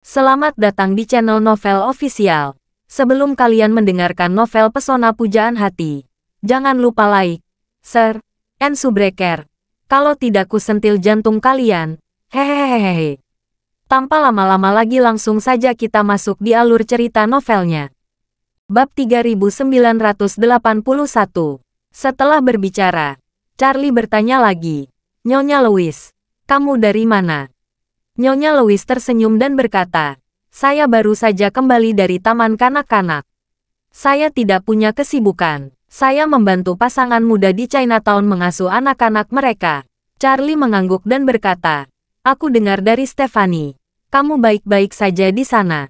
Selamat datang di channel Novel Official. Sebelum kalian mendengarkan novel Pesona Pujaan Hati, jangan lupa like, share, and subscribe. Kalau tidak kusentil jantung kalian, hehehehe. Tanpa lama-lama lagi langsung saja kita masuk di alur cerita novelnya. Bab 3981 Setelah berbicara, Charlie bertanya lagi, Nyonya Louis, kamu dari mana? Nyonya Louis tersenyum dan berkata, saya baru saja kembali dari taman kanak-kanak. Saya tidak punya kesibukan. Saya membantu pasangan muda di Chinatown mengasuh anak-anak mereka. Charlie mengangguk dan berkata, Aku dengar dari Stephanie. Kamu baik-baik saja di sana.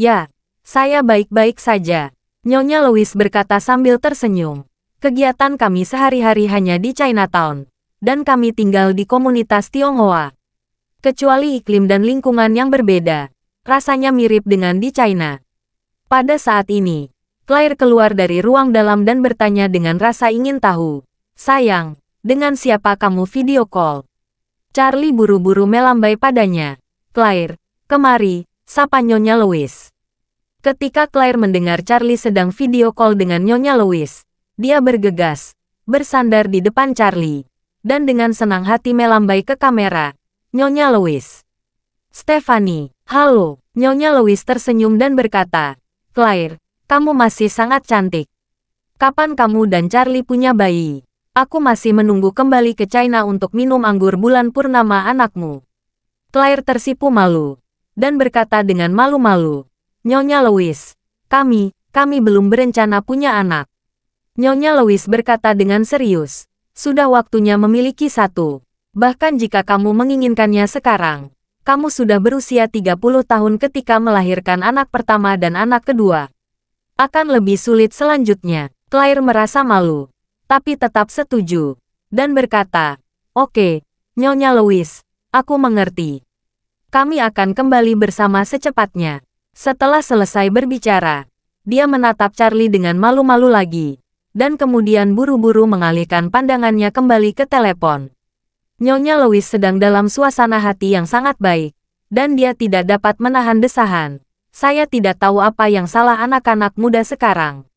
Ya, saya baik-baik saja. Nyonya Louis berkata sambil tersenyum. Kegiatan kami sehari-hari hanya di Chinatown. Dan kami tinggal di komunitas Tionghoa kecuali iklim dan lingkungan yang berbeda. Rasanya mirip dengan di China. Pada saat ini, Claire keluar dari ruang dalam dan bertanya dengan rasa ingin tahu. Sayang, dengan siapa kamu video call? Charlie buru-buru melambai padanya. Claire, kemari, sapa Nyonya Louis. Ketika Claire mendengar Charlie sedang video call dengan Nyonya Louis, dia bergegas, bersandar di depan Charlie, dan dengan senang hati melambai ke kamera, Nyonya Louis. Stephanie, halo, Nyonya Louis tersenyum dan berkata, Claire, kamu masih sangat cantik. Kapan kamu dan Charlie punya bayi? Aku masih menunggu kembali ke China untuk minum anggur bulan purnama anakmu. Claire tersipu malu, dan berkata dengan malu-malu, Nyonya Louis, kami, kami belum berencana punya anak. Nyonya Louis berkata dengan serius, sudah waktunya memiliki satu. Bahkan jika kamu menginginkannya sekarang, kamu sudah berusia 30 tahun ketika melahirkan anak pertama dan anak kedua. Akan lebih sulit selanjutnya. Claire merasa malu, tapi tetap setuju, dan berkata, Oke, Nyonya Louis, aku mengerti. Kami akan kembali bersama secepatnya. Setelah selesai berbicara, dia menatap Charlie dengan malu-malu lagi, dan kemudian buru-buru mengalihkan pandangannya kembali ke telepon. Nyonya Louis sedang dalam suasana hati yang sangat baik, dan dia tidak dapat menahan desahan. Saya tidak tahu apa yang salah anak-anak muda sekarang.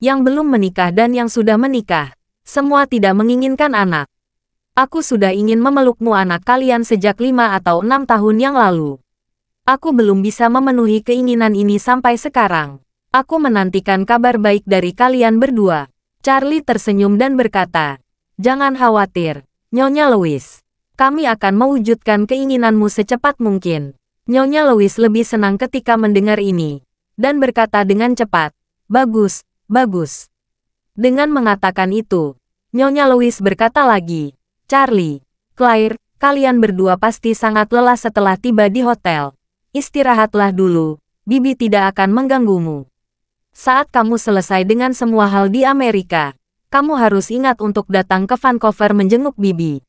Yang belum menikah dan yang sudah menikah, semua tidak menginginkan anak. Aku sudah ingin memelukmu anak kalian sejak lima atau enam tahun yang lalu. Aku belum bisa memenuhi keinginan ini sampai sekarang. Aku menantikan kabar baik dari kalian berdua. Charlie tersenyum dan berkata, Jangan khawatir, Nyonya Louis, kami akan mewujudkan keinginanmu secepat mungkin. Nyonya Louis lebih senang ketika mendengar ini, dan berkata dengan cepat, Bagus, bagus. Dengan mengatakan itu, Nyonya Louis berkata lagi, Charlie, Claire, kalian berdua pasti sangat lelah setelah tiba di hotel. Istirahatlah dulu, Bibi tidak akan mengganggumu. Saat kamu selesai dengan semua hal di Amerika, kamu harus ingat untuk datang ke Vancouver menjenguk Bibi.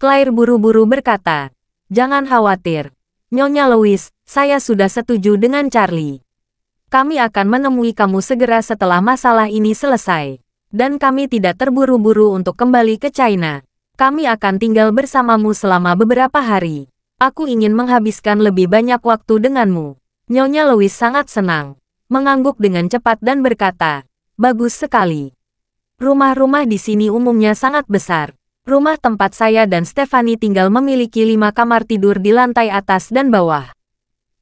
Claire buru-buru berkata, jangan khawatir. Nyonya Louis, saya sudah setuju dengan Charlie. Kami akan menemui kamu segera setelah masalah ini selesai. Dan kami tidak terburu-buru untuk kembali ke China. Kami akan tinggal bersamamu selama beberapa hari. Aku ingin menghabiskan lebih banyak waktu denganmu. Nyonya Louis sangat senang. Mengangguk dengan cepat dan berkata, Bagus sekali. Rumah-rumah di sini umumnya sangat besar. Rumah tempat saya dan Stefani tinggal memiliki lima kamar tidur di lantai atas dan bawah.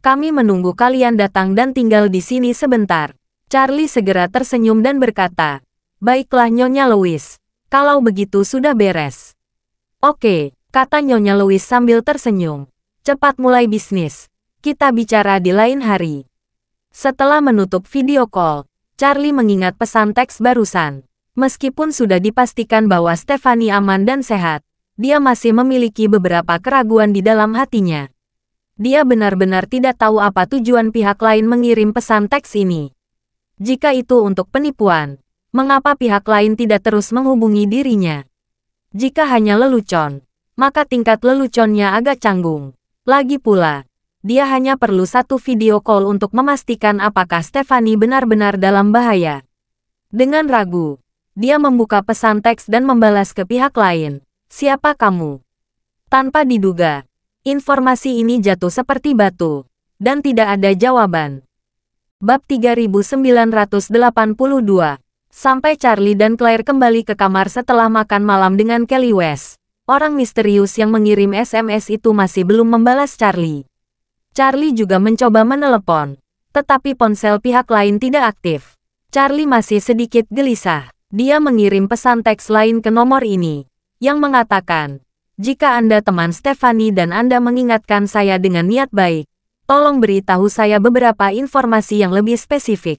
Kami menunggu kalian datang dan tinggal di sini sebentar. Charlie segera tersenyum dan berkata, Baiklah Nyonya Louis, kalau begitu sudah beres. Oke, kata Nyonya Louis sambil tersenyum. Cepat mulai bisnis. Kita bicara di lain hari. Setelah menutup video call, Charlie mengingat pesan teks barusan. Meskipun sudah dipastikan bahwa Stefani aman dan sehat, dia masih memiliki beberapa keraguan di dalam hatinya. Dia benar-benar tidak tahu apa tujuan pihak lain mengirim pesan teks ini. Jika itu untuk penipuan, mengapa pihak lain tidak terus menghubungi dirinya? Jika hanya lelucon, maka tingkat leluconnya agak canggung. Lagi pula, dia hanya perlu satu video call untuk memastikan apakah Stefani benar-benar dalam bahaya. Dengan ragu, dia membuka pesan teks dan membalas ke pihak lain. Siapa kamu? Tanpa diduga, informasi ini jatuh seperti batu. Dan tidak ada jawaban. Bab 3982 Sampai Charlie dan Claire kembali ke kamar setelah makan malam dengan Kelly West. Orang misterius yang mengirim SMS itu masih belum membalas Charlie. Charlie juga mencoba menelepon, tetapi ponsel pihak lain tidak aktif. Charlie masih sedikit gelisah dia mengirim pesan teks lain ke nomor ini, yang mengatakan, jika Anda teman Stefani dan Anda mengingatkan saya dengan niat baik, tolong beritahu saya beberapa informasi yang lebih spesifik.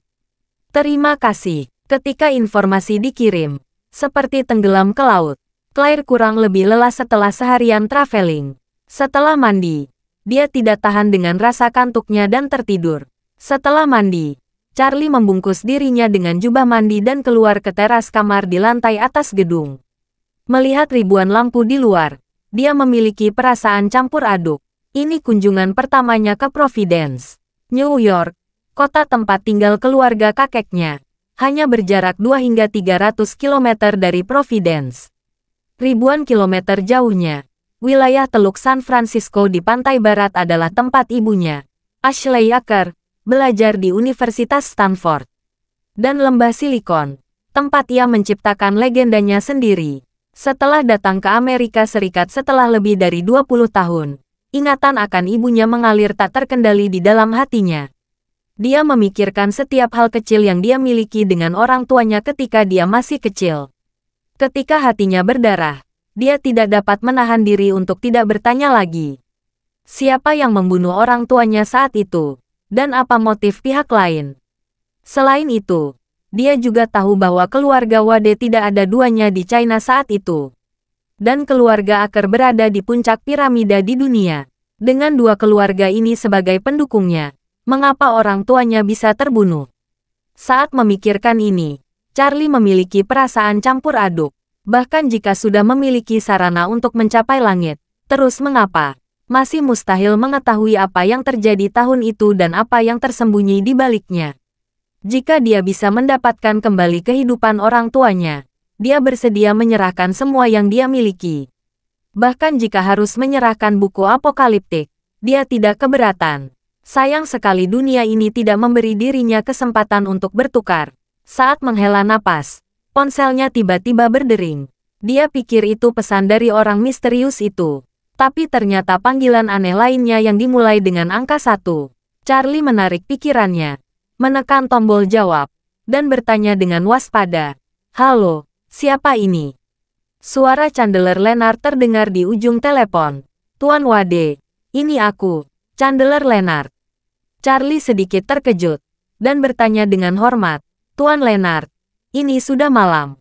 Terima kasih. Ketika informasi dikirim, seperti tenggelam ke laut, Claire kurang lebih lelah setelah seharian traveling. Setelah mandi, dia tidak tahan dengan rasa kantuknya dan tertidur. Setelah mandi, Charlie membungkus dirinya dengan jubah mandi dan keluar ke teras kamar di lantai atas gedung. Melihat ribuan lampu di luar, dia memiliki perasaan campur aduk. Ini kunjungan pertamanya ke Providence, New York, kota tempat tinggal keluarga kakeknya. Hanya berjarak 2 hingga 300 km dari Providence. Ribuan kilometer jauhnya, wilayah Teluk San Francisco di pantai barat adalah tempat ibunya, Ashley Acker, belajar di Universitas Stanford dan lembah silikon, tempat ia menciptakan legendanya sendiri. Setelah datang ke Amerika Serikat setelah lebih dari 20 tahun, ingatan akan ibunya mengalir tak terkendali di dalam hatinya. Dia memikirkan setiap hal kecil yang dia miliki dengan orang tuanya ketika dia masih kecil. Ketika hatinya berdarah, dia tidak dapat menahan diri untuk tidak bertanya lagi. Siapa yang membunuh orang tuanya saat itu? dan apa motif pihak lain. Selain itu, dia juga tahu bahwa keluarga Wade tidak ada duanya di China saat itu. Dan keluarga Aker berada di puncak piramida di dunia. Dengan dua keluarga ini sebagai pendukungnya, mengapa orang tuanya bisa terbunuh? Saat memikirkan ini, Charlie memiliki perasaan campur aduk. Bahkan jika sudah memiliki sarana untuk mencapai langit, terus mengapa? masih mustahil mengetahui apa yang terjadi tahun itu dan apa yang tersembunyi di baliknya. Jika dia bisa mendapatkan kembali kehidupan orang tuanya, dia bersedia menyerahkan semua yang dia miliki. Bahkan jika harus menyerahkan buku apokaliptik, dia tidak keberatan. Sayang sekali dunia ini tidak memberi dirinya kesempatan untuk bertukar. Saat menghela napas, ponselnya tiba-tiba berdering. Dia pikir itu pesan dari orang misterius itu tapi ternyata panggilan aneh lainnya yang dimulai dengan angka satu. Charlie menarik pikirannya, menekan tombol jawab, dan bertanya dengan waspada. Halo, siapa ini? Suara Chandler Lenar terdengar di ujung telepon. Tuan Wade, ini aku, Chandler Lenar. Charlie sedikit terkejut, dan bertanya dengan hormat. Tuan Lenar, ini sudah malam.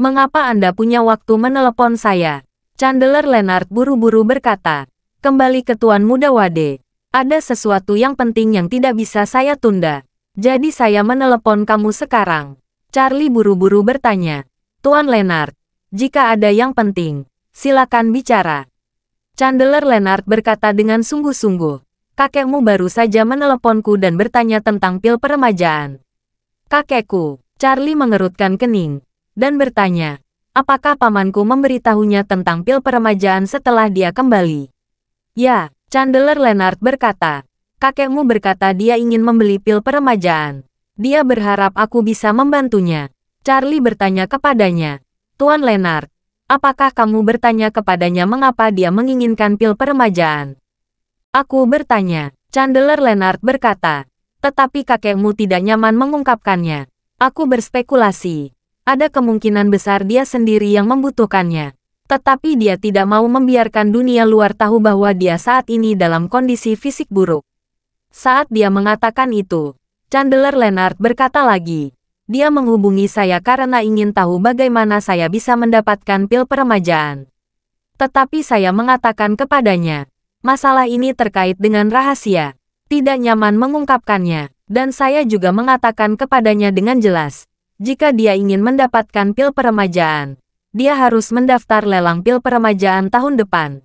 Mengapa Anda punya waktu menelepon saya? Chandler Leonard buru-buru berkata, kembali ke Tuan Muda Wade. Ada sesuatu yang penting yang tidak bisa saya tunda. Jadi saya menelepon kamu sekarang. Charlie buru-buru bertanya. Tuan Leonard, jika ada yang penting, silakan bicara. Chandler Leonard berkata dengan sungguh-sungguh. Kakekmu baru saja meneleponku dan bertanya tentang pil peremajaan. Kakekku, Charlie mengerutkan kening, dan bertanya, apakah pamanku memberitahunya tentang pil peremajaan setelah dia kembali? Ya, Chandler Leonard berkata. Kakekmu berkata dia ingin membeli pil peremajaan. Dia berharap aku bisa membantunya. Charlie bertanya kepadanya. Tuan Leonard, apakah kamu bertanya kepadanya mengapa dia menginginkan pil peremajaan? Aku bertanya. Chandler Leonard berkata. Tetapi kakekmu tidak nyaman mengungkapkannya. Aku berspekulasi ada kemungkinan besar dia sendiri yang membutuhkannya. Tetapi dia tidak mau membiarkan dunia luar tahu bahwa dia saat ini dalam kondisi fisik buruk. Saat dia mengatakan itu, Chandler Leonard berkata lagi, dia menghubungi saya karena ingin tahu bagaimana saya bisa mendapatkan pil peremajaan. Tetapi saya mengatakan kepadanya, masalah ini terkait dengan rahasia, tidak nyaman mengungkapkannya, dan saya juga mengatakan kepadanya dengan jelas, jika dia ingin mendapatkan pil peremajaan, dia harus mendaftar lelang pil peremajaan tahun depan.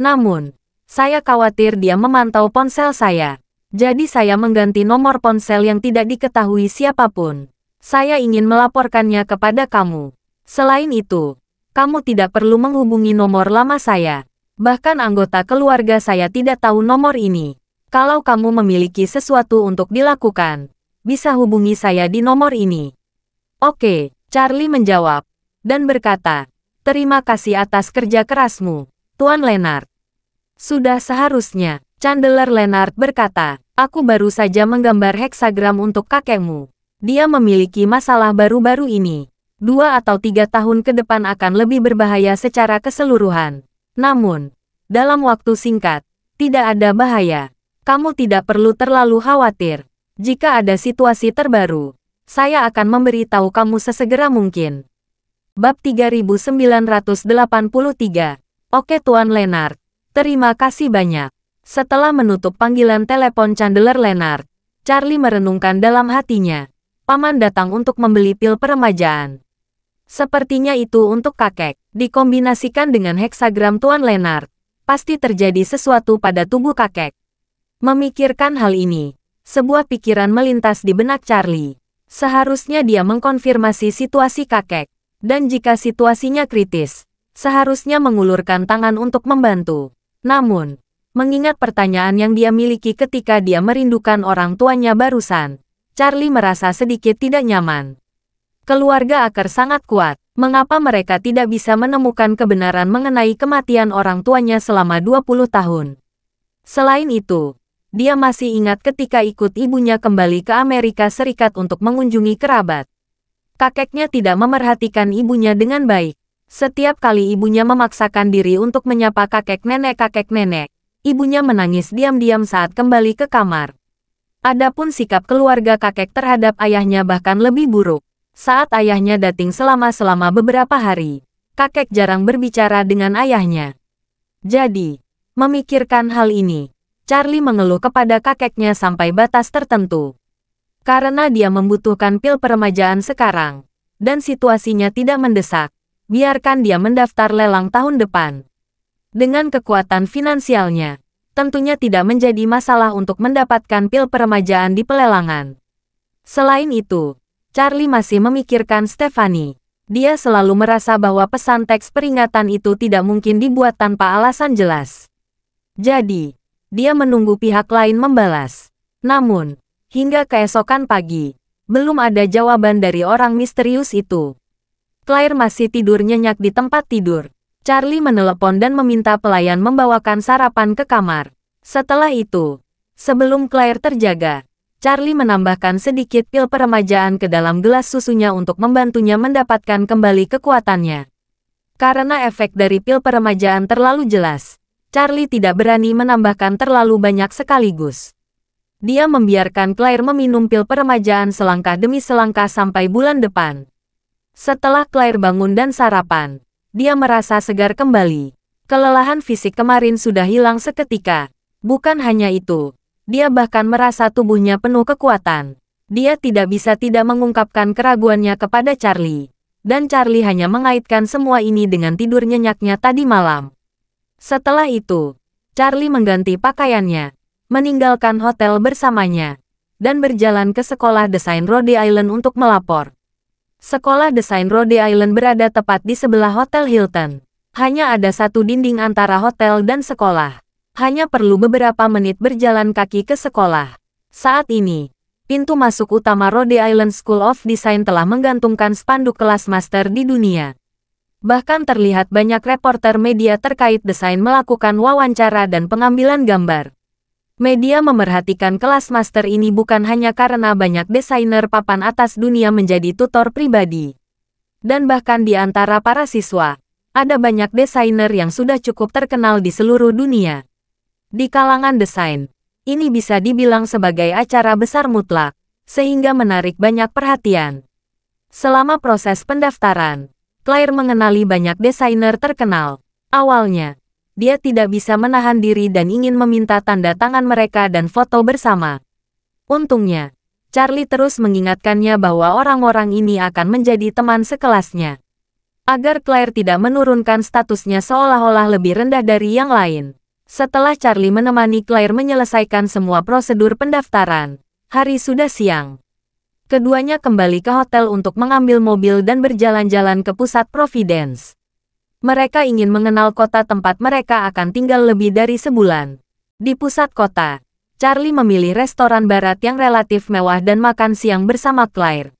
Namun, saya khawatir dia memantau ponsel saya. Jadi saya mengganti nomor ponsel yang tidak diketahui siapapun. Saya ingin melaporkannya kepada kamu. Selain itu, kamu tidak perlu menghubungi nomor lama saya. Bahkan anggota keluarga saya tidak tahu nomor ini. Kalau kamu memiliki sesuatu untuk dilakukan, bisa hubungi saya di nomor ini. Oke, Charlie menjawab. Dan berkata, terima kasih atas kerja kerasmu, Tuan Leonard. Sudah seharusnya, Chandler Leonard berkata, aku baru saja menggambar heksagram untuk kakekmu. Dia memiliki masalah baru-baru ini. Dua atau tiga tahun ke depan akan lebih berbahaya secara keseluruhan. Namun, dalam waktu singkat, tidak ada bahaya. Kamu tidak perlu terlalu khawatir. Jika ada situasi terbaru, saya akan memberitahu kamu sesegera mungkin. Bab 3983 Oke Tuan Leonard, terima kasih banyak. Setelah menutup panggilan telepon Chandler Leonard, Charlie merenungkan dalam hatinya. Paman datang untuk membeli pil peremajaan. Sepertinya itu untuk kakek, dikombinasikan dengan heksagram Tuan Leonard. Pasti terjadi sesuatu pada tubuh kakek. Memikirkan hal ini, sebuah pikiran melintas di benak Charlie. Seharusnya dia mengkonfirmasi situasi kakek. Dan jika situasinya kritis, seharusnya mengulurkan tangan untuk membantu. Namun, mengingat pertanyaan yang dia miliki ketika dia merindukan orang tuanya barusan, Charlie merasa sedikit tidak nyaman. Keluarga akar sangat kuat. Mengapa mereka tidak bisa menemukan kebenaran mengenai kematian orang tuanya selama 20 tahun? Selain itu, dia masih ingat ketika ikut ibunya kembali ke Amerika Serikat untuk mengunjungi kerabat. Kakeknya tidak memerhatikan ibunya dengan baik. Setiap kali ibunya memaksakan diri untuk menyapa kakek nenek-kakek nenek, ibunya menangis diam-diam saat kembali ke kamar. Adapun sikap keluarga kakek terhadap ayahnya bahkan lebih buruk. Saat ayahnya dating selama-selama beberapa hari, kakek jarang berbicara dengan ayahnya. Jadi, memikirkan hal ini, Charlie mengeluh kepada kakeknya sampai batas tertentu. Karena dia membutuhkan pil peremajaan sekarang, dan situasinya tidak mendesak, biarkan dia mendaftar lelang tahun depan. Dengan kekuatan finansialnya, tentunya tidak menjadi masalah untuk mendapatkan pil peremajaan di pelelangan. Selain itu, Charlie masih memikirkan Stephanie. Dia selalu merasa bahwa pesan teks peringatan itu tidak mungkin dibuat tanpa alasan jelas. Jadi, dia menunggu pihak lain membalas. Namun, hingga keesokan pagi, belum ada jawaban dari orang misterius itu. Claire masih tidur nyenyak di tempat tidur. Charlie menelepon dan meminta pelayan membawakan sarapan ke kamar. Setelah itu, sebelum Claire terjaga, Charlie menambahkan sedikit pil peremajaan ke dalam gelas susunya untuk membantunya mendapatkan kembali kekuatannya. Karena efek dari pil peremajaan terlalu jelas, Charlie tidak berani menambahkan terlalu banyak sekaligus. Dia membiarkan Claire meminum pil peremajaan selangkah demi selangkah sampai bulan depan. Setelah Claire bangun dan sarapan, dia merasa segar kembali. Kelelahan fisik kemarin sudah hilang seketika. Bukan hanya itu, dia bahkan merasa tubuhnya penuh kekuatan. Dia tidak bisa tidak mengungkapkan keraguannya kepada Charlie. Dan Charlie hanya mengaitkan semua ini dengan tidur nyenyaknya tadi malam. Setelah itu, Charlie mengganti pakaiannya, meninggalkan hotel bersamanya, dan berjalan ke sekolah desain Rhode Island untuk melapor. Sekolah desain Rhode Island berada tepat di sebelah Hotel Hilton. Hanya ada satu dinding antara hotel dan sekolah. Hanya perlu beberapa menit berjalan kaki ke sekolah. Saat ini, pintu masuk utama Rhode Island School of Design telah menggantungkan spanduk kelas master di dunia. Bahkan terlihat banyak reporter media terkait desain melakukan wawancara dan pengambilan gambar. Media memerhatikan kelas master ini bukan hanya karena banyak desainer papan atas dunia menjadi tutor pribadi. Dan bahkan di antara para siswa, ada banyak desainer yang sudah cukup terkenal di seluruh dunia. Di kalangan desain, ini bisa dibilang sebagai acara besar mutlak, sehingga menarik banyak perhatian. Selama proses pendaftaran, Claire mengenali banyak desainer terkenal. Awalnya, dia tidak bisa menahan diri dan ingin meminta tanda tangan mereka dan foto bersama. Untungnya, Charlie terus mengingatkannya bahwa orang-orang ini akan menjadi teman sekelasnya. Agar Claire tidak menurunkan statusnya seolah-olah lebih rendah dari yang lain. Setelah Charlie menemani Claire menyelesaikan semua prosedur pendaftaran, hari sudah siang keduanya kembali ke hotel untuk mengambil mobil dan berjalan-jalan ke pusat Providence. Mereka ingin mengenal kota tempat mereka akan tinggal lebih dari sebulan. Di pusat kota, Charlie memilih restoran barat yang relatif mewah dan makan siang bersama Claire.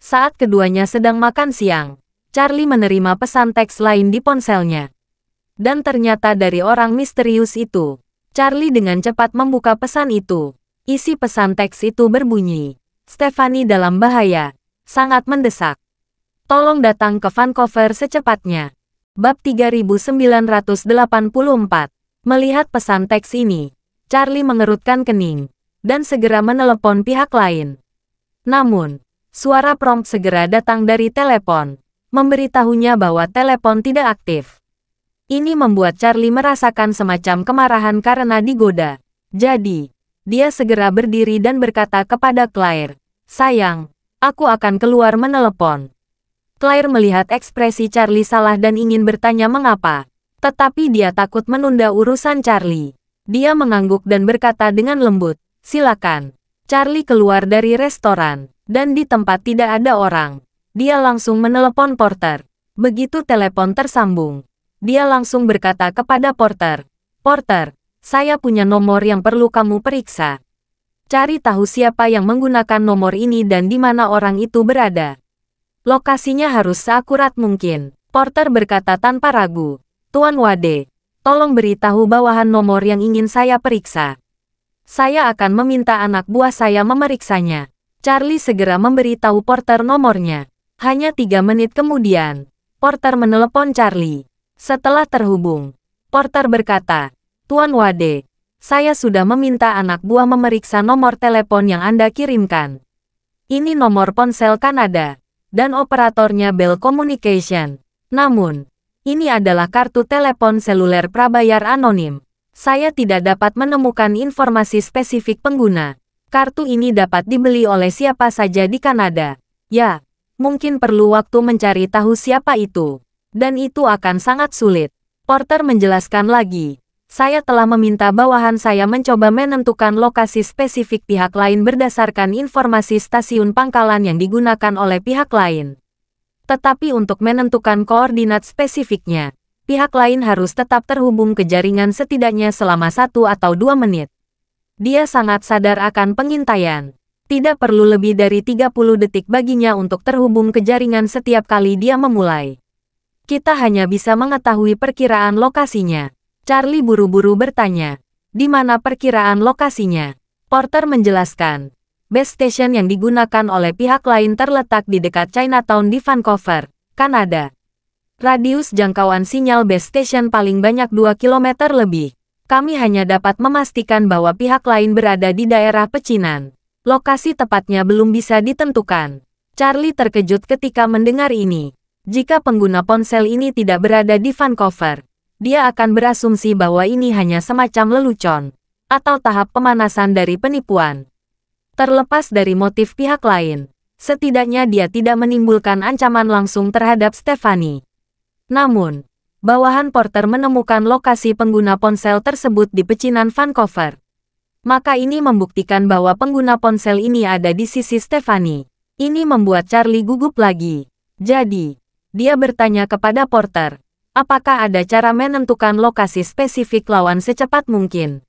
Saat keduanya sedang makan siang, Charlie menerima pesan teks lain di ponselnya. Dan ternyata dari orang misterius itu, Charlie dengan cepat membuka pesan itu. Isi pesan teks itu berbunyi, Stefani dalam bahaya, sangat mendesak. Tolong datang ke Vancouver secepatnya. Bab 3984 Melihat pesan teks ini, Charlie mengerutkan kening dan segera menelepon pihak lain. Namun, suara prompt segera datang dari telepon, memberitahunya bahwa telepon tidak aktif. Ini membuat Charlie merasakan semacam kemarahan karena digoda. Jadi, dia segera berdiri dan berkata kepada Claire, Sayang, aku akan keluar menelepon. Claire melihat ekspresi Charlie salah dan ingin bertanya mengapa. Tetapi dia takut menunda urusan Charlie. Dia mengangguk dan berkata dengan lembut, silakan. Charlie keluar dari restoran, dan di tempat tidak ada orang. Dia langsung menelepon Porter. Begitu telepon tersambung, dia langsung berkata kepada Porter, Porter, saya punya nomor yang perlu kamu periksa. Cari tahu siapa yang menggunakan nomor ini dan di mana orang itu berada. Lokasinya harus seakurat mungkin. Porter berkata tanpa ragu. Tuan Wade, tolong beritahu bawahan nomor yang ingin saya periksa. Saya akan meminta anak buah saya memeriksanya. Charlie segera memberitahu Porter nomornya. Hanya tiga menit kemudian, Porter menelepon Charlie. Setelah terhubung, Porter berkata, Tuan Wade, saya sudah meminta anak buah memeriksa nomor telepon yang Anda kirimkan. Ini nomor ponsel Kanada, dan operatornya Bell Communication. Namun, ini adalah kartu telepon seluler prabayar anonim. Saya tidak dapat menemukan informasi spesifik pengguna. Kartu ini dapat dibeli oleh siapa saja di Kanada. Ya, mungkin perlu waktu mencari tahu siapa itu. Dan itu akan sangat sulit. Porter menjelaskan lagi saya telah meminta bawahan saya mencoba menentukan lokasi spesifik pihak lain berdasarkan informasi stasiun pangkalan yang digunakan oleh pihak lain. Tetapi untuk menentukan koordinat spesifiknya, pihak lain harus tetap terhubung ke jaringan setidaknya selama satu atau dua menit. Dia sangat sadar akan pengintaian. Tidak perlu lebih dari 30 detik baginya untuk terhubung ke jaringan setiap kali dia memulai. Kita hanya bisa mengetahui perkiraan lokasinya Charlie buru-buru bertanya. Di mana perkiraan lokasinya? Porter menjelaskan. Base station yang digunakan oleh pihak lain terletak di dekat Chinatown di Vancouver, Kanada. Radius jangkauan sinyal base station paling banyak 2 km lebih. Kami hanya dapat memastikan bahwa pihak lain berada di daerah pecinan. Lokasi tepatnya belum bisa ditentukan. Charlie terkejut ketika mendengar ini. Jika pengguna ponsel ini tidak berada di Vancouver, dia akan berasumsi bahwa ini hanya semacam lelucon atau tahap pemanasan dari penipuan. Terlepas dari motif pihak lain, setidaknya dia tidak menimbulkan ancaman langsung terhadap Stefani. Namun, bawahan Porter menemukan lokasi pengguna ponsel tersebut di pecinan Vancouver. Maka ini membuktikan bahwa pengguna ponsel ini ada di sisi Stefani. Ini membuat Charlie gugup lagi. Jadi, dia bertanya kepada Porter, apakah ada cara menentukan lokasi spesifik lawan secepat mungkin?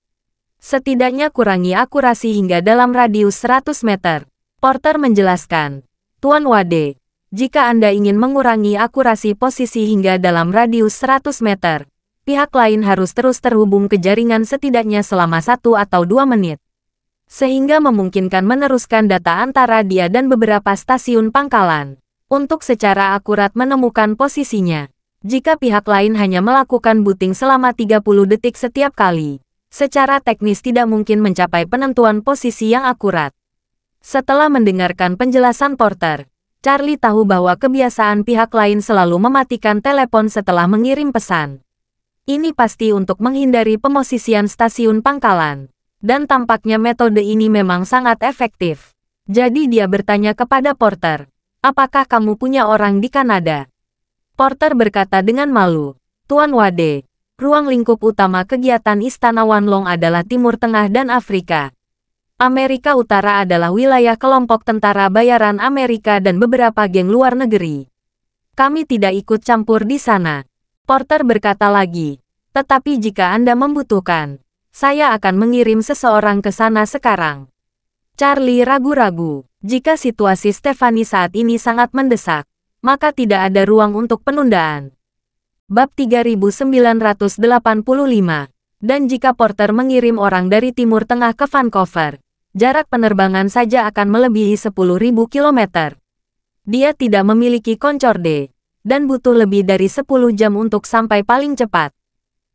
Setidaknya kurangi akurasi hingga dalam radius 100 meter. Porter menjelaskan, Tuan Wade, jika Anda ingin mengurangi akurasi posisi hingga dalam radius 100 meter, pihak lain harus terus terhubung ke jaringan setidaknya selama satu atau dua menit. Sehingga memungkinkan meneruskan data antara dia dan beberapa stasiun pangkalan, untuk secara akurat menemukan posisinya. Jika pihak lain hanya melakukan booting selama 30 detik setiap kali, secara teknis tidak mungkin mencapai penentuan posisi yang akurat. Setelah mendengarkan penjelasan Porter, Charlie tahu bahwa kebiasaan pihak lain selalu mematikan telepon setelah mengirim pesan. Ini pasti untuk menghindari pemosisian stasiun pangkalan. Dan tampaknya metode ini memang sangat efektif. Jadi dia bertanya kepada Porter, apakah kamu punya orang di Kanada? Porter berkata dengan malu, Tuan Wade, ruang lingkup utama kegiatan Istana Wanlong adalah Timur Tengah dan Afrika. Amerika Utara adalah wilayah kelompok tentara bayaran Amerika dan beberapa geng luar negeri. Kami tidak ikut campur di sana. Porter berkata lagi, tetapi jika Anda membutuhkan, saya akan mengirim seseorang ke sana sekarang. Charlie ragu-ragu, jika situasi Stephanie saat ini sangat mendesak, maka tidak ada ruang untuk penundaan. Bab 3985 Dan jika Porter mengirim orang dari Timur Tengah ke Vancouver, jarak penerbangan saja akan melebihi 10.000 km. Dia tidak memiliki Concorde, dan butuh lebih dari 10 jam untuk sampai paling cepat.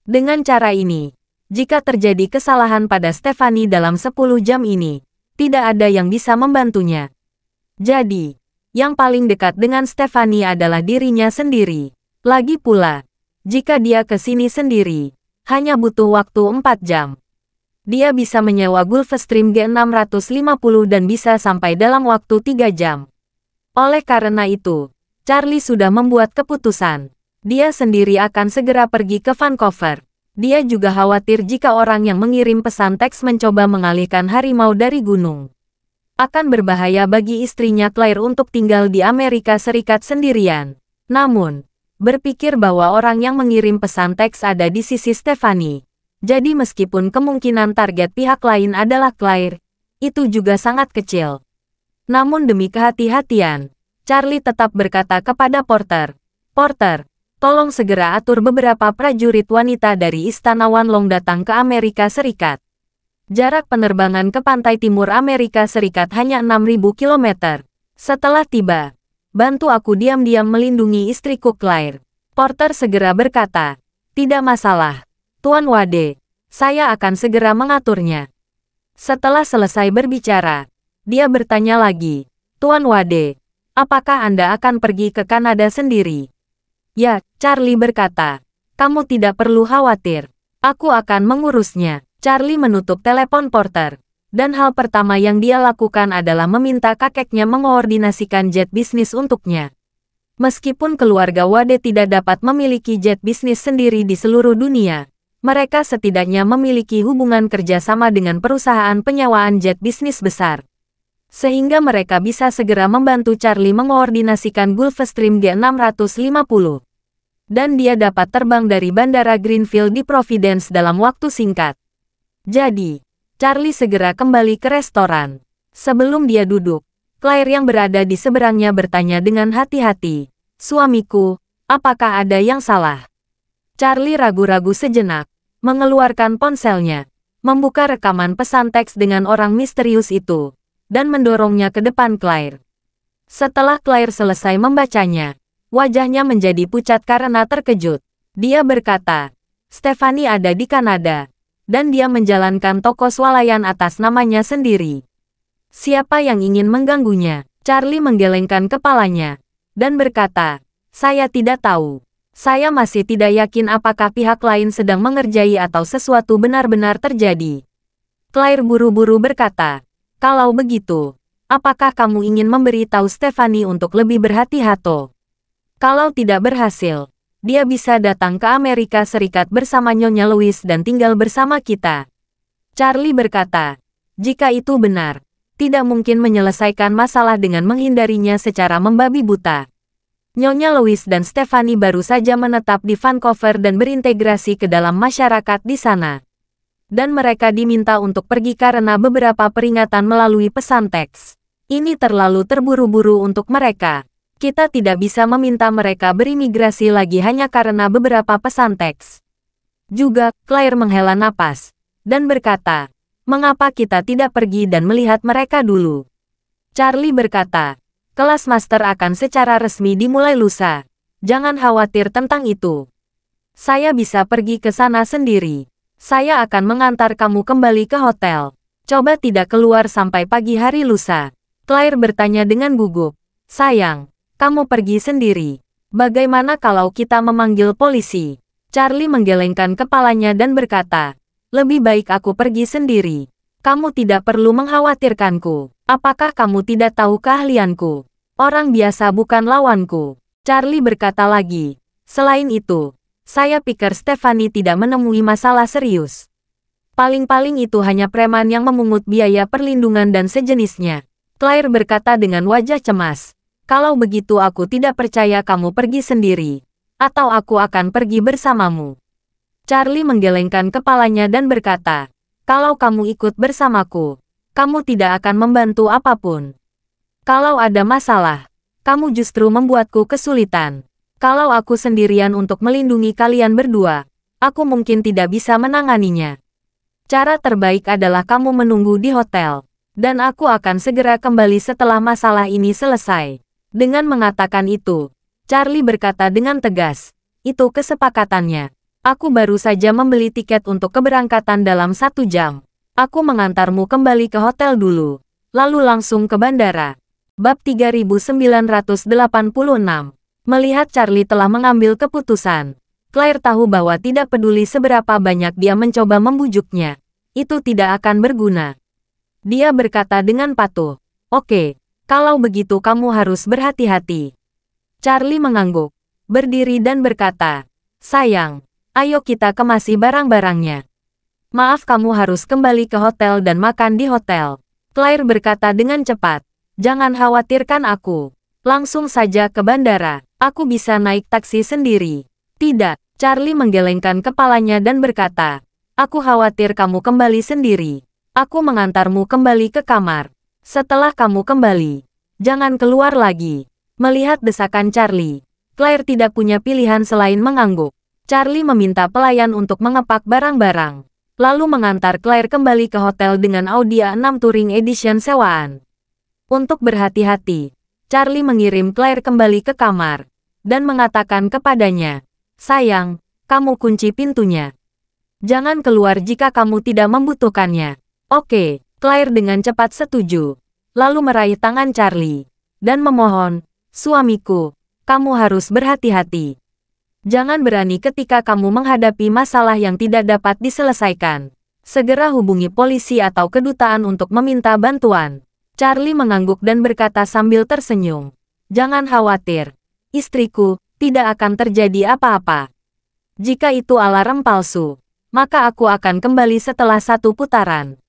Dengan cara ini, jika terjadi kesalahan pada Stefani dalam 10 jam ini, tidak ada yang bisa membantunya. Jadi, yang paling dekat dengan Stefani adalah dirinya sendiri. Lagi pula, jika dia ke sini sendiri, hanya butuh waktu 4 jam. Dia bisa menyewa Gulfstream G650 dan bisa sampai dalam waktu 3 jam. Oleh karena itu, Charlie sudah membuat keputusan. Dia sendiri akan segera pergi ke Vancouver. Dia juga khawatir jika orang yang mengirim pesan teks mencoba mengalihkan harimau dari gunung akan berbahaya bagi istrinya Claire untuk tinggal di Amerika Serikat sendirian. Namun, berpikir bahwa orang yang mengirim pesan teks ada di sisi Stephanie. Jadi meskipun kemungkinan target pihak lain adalah Claire, itu juga sangat kecil. Namun demi kehati-hatian, Charlie tetap berkata kepada Porter, Porter, tolong segera atur beberapa prajurit wanita dari Istana Wanlong datang ke Amerika Serikat. Jarak penerbangan ke pantai timur Amerika Serikat hanya 6.000 km. Setelah tiba, bantu aku diam-diam melindungi istriku Claire. Porter segera berkata, tidak masalah, Tuan Wade, saya akan segera mengaturnya. Setelah selesai berbicara, dia bertanya lagi, Tuan Wade, apakah Anda akan pergi ke Kanada sendiri? Ya, Charlie berkata, kamu tidak perlu khawatir, aku akan mengurusnya. Charlie menutup telepon porter. Dan hal pertama yang dia lakukan adalah meminta kakeknya mengoordinasikan jet bisnis untuknya. Meskipun keluarga Wade tidak dapat memiliki jet bisnis sendiri di seluruh dunia, mereka setidaknya memiliki hubungan kerjasama dengan perusahaan penyewaan jet bisnis besar. Sehingga mereka bisa segera membantu Charlie mengoordinasikan Gulfstream G650. Dan dia dapat terbang dari Bandara Greenfield di Providence dalam waktu singkat. Jadi, Charlie segera kembali ke restoran. Sebelum dia duduk, Claire yang berada di seberangnya bertanya dengan hati-hati, Suamiku, apakah ada yang salah? Charlie ragu-ragu sejenak, mengeluarkan ponselnya, membuka rekaman pesan teks dengan orang misterius itu, dan mendorongnya ke depan Claire. Setelah Claire selesai membacanya, wajahnya menjadi pucat karena terkejut. Dia berkata, Stephanie ada di Kanada dan dia menjalankan toko swalayan atas namanya sendiri. Siapa yang ingin mengganggunya? Charlie menggelengkan kepalanya dan berkata, saya tidak tahu. Saya masih tidak yakin apakah pihak lain sedang mengerjai atau sesuatu benar-benar terjadi. Claire buru-buru berkata, kalau begitu, apakah kamu ingin memberi tahu Stefani untuk lebih berhati-hati? Kalau tidak berhasil, dia bisa datang ke Amerika Serikat bersama Nyonya Louis dan tinggal bersama kita. Charlie berkata, jika itu benar, tidak mungkin menyelesaikan masalah dengan menghindarinya secara membabi buta. Nyonya Louis dan Stephanie baru saja menetap di Vancouver dan berintegrasi ke dalam masyarakat di sana. Dan mereka diminta untuk pergi karena beberapa peringatan melalui pesan teks. Ini terlalu terburu-buru untuk mereka. Kita tidak bisa meminta mereka berimigrasi lagi hanya karena beberapa pesan teks. Juga, Claire menghela napas dan berkata, Mengapa kita tidak pergi dan melihat mereka dulu? Charlie berkata, Kelas master akan secara resmi dimulai lusa. Jangan khawatir tentang itu. Saya bisa pergi ke sana sendiri. Saya akan mengantar kamu kembali ke hotel. Coba tidak keluar sampai pagi hari lusa. Claire bertanya dengan gugup. Sayang, kamu pergi sendiri. Bagaimana kalau kita memanggil polisi? Charlie menggelengkan kepalanya dan berkata, lebih baik aku pergi sendiri. Kamu tidak perlu mengkhawatirkanku. Apakah kamu tidak tahu keahlianku? Orang biasa bukan lawanku. Charlie berkata lagi. Selain itu, saya pikir Stephanie tidak menemui masalah serius. Paling-paling itu hanya preman yang memungut biaya perlindungan dan sejenisnya. Claire berkata dengan wajah cemas. Kalau begitu aku tidak percaya kamu pergi sendiri. Atau aku akan pergi bersamamu. Charlie menggelengkan kepalanya dan berkata, kalau kamu ikut bersamaku, kamu tidak akan membantu apapun. Kalau ada masalah, kamu justru membuatku kesulitan. Kalau aku sendirian untuk melindungi kalian berdua, aku mungkin tidak bisa menanganinya. Cara terbaik adalah kamu menunggu di hotel, dan aku akan segera kembali setelah masalah ini selesai. Dengan mengatakan itu, Charlie berkata dengan tegas, itu kesepakatannya. Aku baru saja membeli tiket untuk keberangkatan dalam satu jam. Aku mengantarmu kembali ke hotel dulu, lalu langsung ke bandara. Bab 3986 Melihat Charlie telah mengambil keputusan, Claire tahu bahwa tidak peduli seberapa banyak dia mencoba membujuknya. Itu tidak akan berguna. Dia berkata dengan patuh, Oke, okay, kalau begitu kamu harus berhati-hati. Charlie mengangguk, berdiri dan berkata, Sayang, ayo kita kemasi barang-barangnya. Maaf kamu harus kembali ke hotel dan makan di hotel. Claire berkata dengan cepat, Jangan khawatirkan aku. Langsung saja ke bandara, aku bisa naik taksi sendiri. Tidak, Charlie menggelengkan kepalanya dan berkata, Aku khawatir kamu kembali sendiri. Aku mengantarmu kembali ke kamar. Setelah kamu kembali, jangan keluar lagi. Melihat desakan Charlie, Claire tidak punya pilihan selain mengangguk. Charlie meminta pelayan untuk mengepak barang-barang, lalu mengantar Claire kembali ke hotel dengan Audi A6 Touring Edition sewaan. Untuk berhati-hati, Charlie mengirim Claire kembali ke kamar dan mengatakan kepadanya, Sayang, kamu kunci pintunya. Jangan keluar jika kamu tidak membutuhkannya. Oke, Claire dengan cepat setuju. Lalu meraih tangan Charlie. Dan memohon, suamiku, kamu harus berhati-hati. Jangan berani ketika kamu menghadapi masalah yang tidak dapat diselesaikan. Segera hubungi polisi atau kedutaan untuk meminta bantuan. Charlie mengangguk dan berkata sambil tersenyum. Jangan khawatir, istriku, tidak akan terjadi apa-apa. Jika itu alarm palsu, maka aku akan kembali setelah satu putaran.